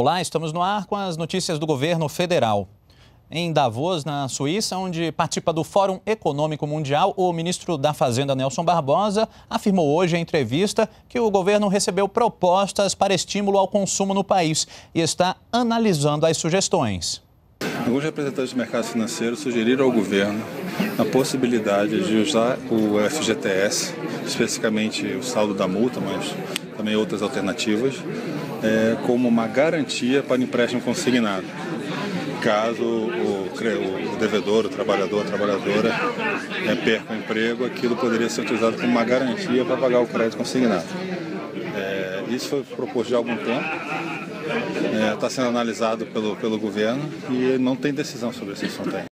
Olá, estamos no ar com as notícias do governo federal. Em Davos, na Suíça, onde participa do Fórum Econômico Mundial, o ministro da Fazenda Nelson Barbosa afirmou hoje em entrevista que o governo recebeu propostas para estímulo ao consumo no país e está analisando as sugestões. Alguns representantes do mercado financeiro sugeriram ao governo a possibilidade de usar o FGTS, especificamente o saldo da multa, mas também outras alternativas, é, como uma garantia para empréstimo consignado. Caso o, o devedor, o trabalhador, a trabalhadora é, perca o emprego, aquilo poderia ser utilizado como uma garantia para pagar o crédito consignado. É, isso foi proposto já há algum tempo, é, está sendo analisado pelo, pelo governo e não tem decisão sobre esse assunto ainda.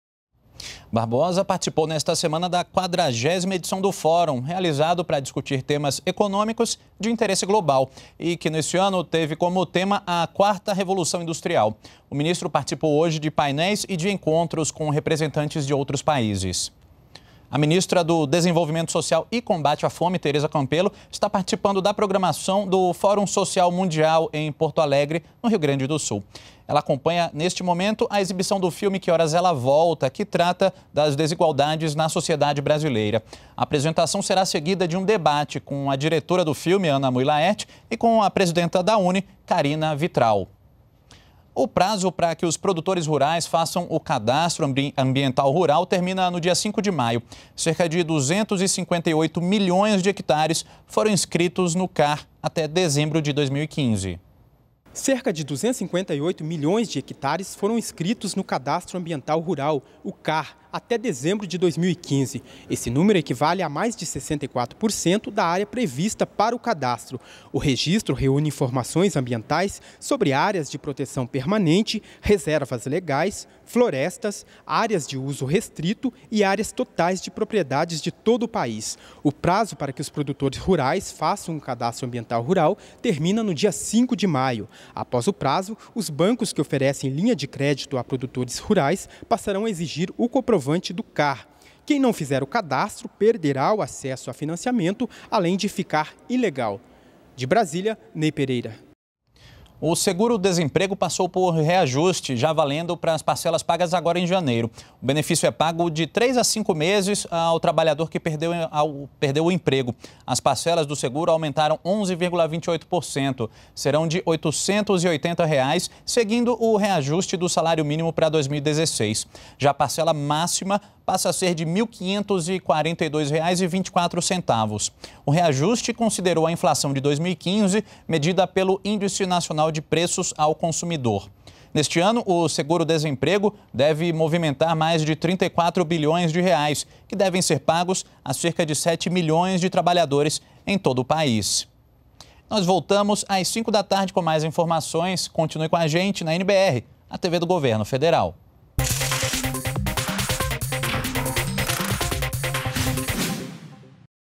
Barbosa participou nesta semana da 40 edição do Fórum, realizado para discutir temas econômicos de interesse global e que neste ano teve como tema a Quarta Revolução Industrial. O ministro participou hoje de painéis e de encontros com representantes de outros países. A ministra do Desenvolvimento Social e Combate à Fome, Tereza Campelo, está participando da programação do Fórum Social Mundial em Porto Alegre, no Rio Grande do Sul. Ela acompanha, neste momento, a exibição do filme Que Horas Ela Volta, que trata das desigualdades na sociedade brasileira. A apresentação será seguida de um debate com a diretora do filme, Ana Mui Laerte, e com a presidenta da UNE, Karina Vitral. O prazo para que os produtores rurais façam o cadastro ambiental rural termina no dia 5 de maio. Cerca de 258 milhões de hectares foram inscritos no CAR até dezembro de 2015. Cerca de 258 milhões de hectares foram inscritos no Cadastro Ambiental Rural, o CAR, até dezembro de 2015. Esse número equivale a mais de 64% da área prevista para o cadastro. O registro reúne informações ambientais sobre áreas de proteção permanente, reservas legais, florestas, áreas de uso restrito e áreas totais de propriedades de todo o país. O prazo para que os produtores rurais façam um cadastro ambiental rural termina no dia 5 de maio. Após o prazo, os bancos que oferecem linha de crédito a produtores rurais passarão a exigir o comprovante do CAR. Quem não fizer o cadastro perderá o acesso a financiamento, além de ficar ilegal. De Brasília, Ney Pereira. O seguro-desemprego passou por reajuste, já valendo para as parcelas pagas agora em janeiro. O benefício é pago de 3 a 5 meses ao trabalhador que perdeu, ao, perdeu o emprego. As parcelas do seguro aumentaram 11,28%. Serão de R$ 880, reais, seguindo o reajuste do salário mínimo para 2016. Já a parcela máxima passa a ser de R$ 1.542,24. O reajuste considerou a inflação de 2015, medida pelo Índice Nacional de Preços ao Consumidor. Neste ano, o seguro-desemprego deve movimentar mais de 34 bilhões de reais, que devem ser pagos a cerca de 7 milhões de trabalhadores em todo o país. Nós voltamos às 5 da tarde com mais informações. Continue com a gente na NBR, a TV do Governo Federal.